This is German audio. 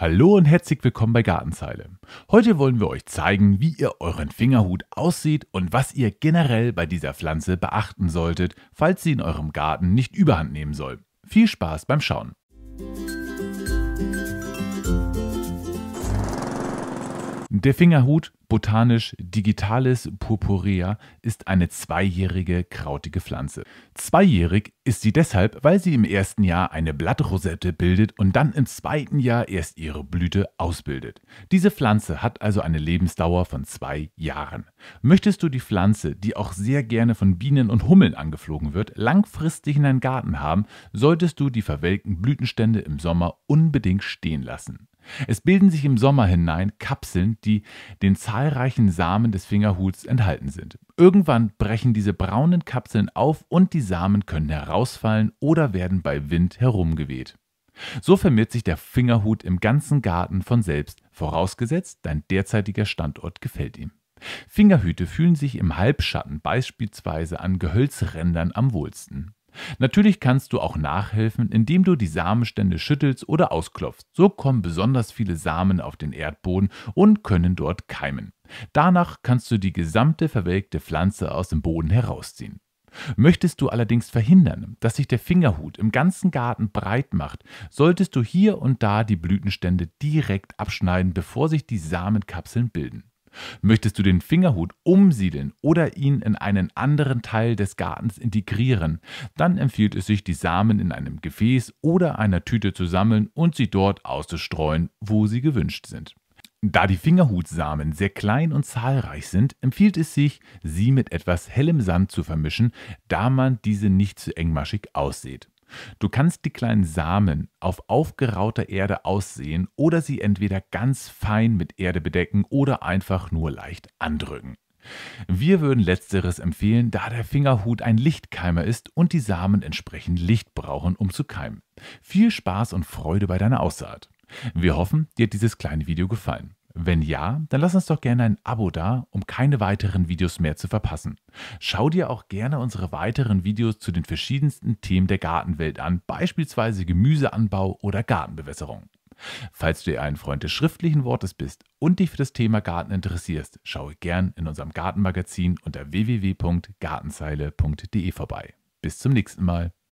Hallo und herzlich willkommen bei Gartenzeile. Heute wollen wir euch zeigen, wie ihr euren Fingerhut aussieht und was ihr generell bei dieser Pflanze beachten solltet, falls sie in eurem Garten nicht überhand nehmen soll. Viel Spaß beim Schauen! Der Fingerhut botanisch Digitalis purpurea, ist eine zweijährige krautige Pflanze. Zweijährig ist sie deshalb, weil sie im ersten Jahr eine Blattrosette bildet und dann im zweiten Jahr erst ihre Blüte ausbildet. Diese Pflanze hat also eine Lebensdauer von zwei Jahren. Möchtest du die Pflanze, die auch sehr gerne von Bienen und Hummeln angeflogen wird, langfristig in deinem Garten haben, solltest du die verwelkten Blütenstände im Sommer unbedingt stehen lassen. Es bilden sich im Sommer hinein Kapseln, die den zahlreichen Samen des Fingerhuts enthalten sind. Irgendwann brechen diese braunen Kapseln auf und die Samen können herausfallen oder werden bei Wind herumgeweht. So vermehrt sich der Fingerhut im ganzen Garten von selbst, vorausgesetzt dein derzeitiger Standort gefällt ihm. Fingerhüte fühlen sich im Halbschatten beispielsweise an Gehölzrändern am wohlsten. Natürlich kannst du auch nachhelfen, indem du die Samenstände schüttelst oder ausklopfst. So kommen besonders viele Samen auf den Erdboden und können dort keimen. Danach kannst du die gesamte verwelkte Pflanze aus dem Boden herausziehen. Möchtest du allerdings verhindern, dass sich der Fingerhut im ganzen Garten breit macht, solltest du hier und da die Blütenstände direkt abschneiden, bevor sich die Samenkapseln bilden. Möchtest du den Fingerhut umsiedeln oder ihn in einen anderen Teil des Gartens integrieren, dann empfiehlt es sich, die Samen in einem Gefäß oder einer Tüte zu sammeln und sie dort auszustreuen, wo sie gewünscht sind. Da die Fingerhutsamen sehr klein und zahlreich sind, empfiehlt es sich, sie mit etwas hellem Sand zu vermischen, da man diese nicht zu engmaschig aussieht. Du kannst die kleinen Samen auf aufgerauter Erde aussehen oder sie entweder ganz fein mit Erde bedecken oder einfach nur leicht andrücken. Wir würden letzteres empfehlen, da der Fingerhut ein Lichtkeimer ist und die Samen entsprechend Licht brauchen, um zu keimen. Viel Spaß und Freude bei deiner Aussaat. Wir hoffen, dir hat dieses kleine Video gefallen. Wenn ja, dann lass uns doch gerne ein Abo da, um keine weiteren Videos mehr zu verpassen. Schau dir auch gerne unsere weiteren Videos zu den verschiedensten Themen der Gartenwelt an, beispielsweise Gemüseanbau oder Gartenbewässerung. Falls du ein Freund des schriftlichen Wortes bist und dich für das Thema Garten interessierst, schaue gern in unserem Gartenmagazin unter www.gartenzeile.de vorbei. Bis zum nächsten Mal.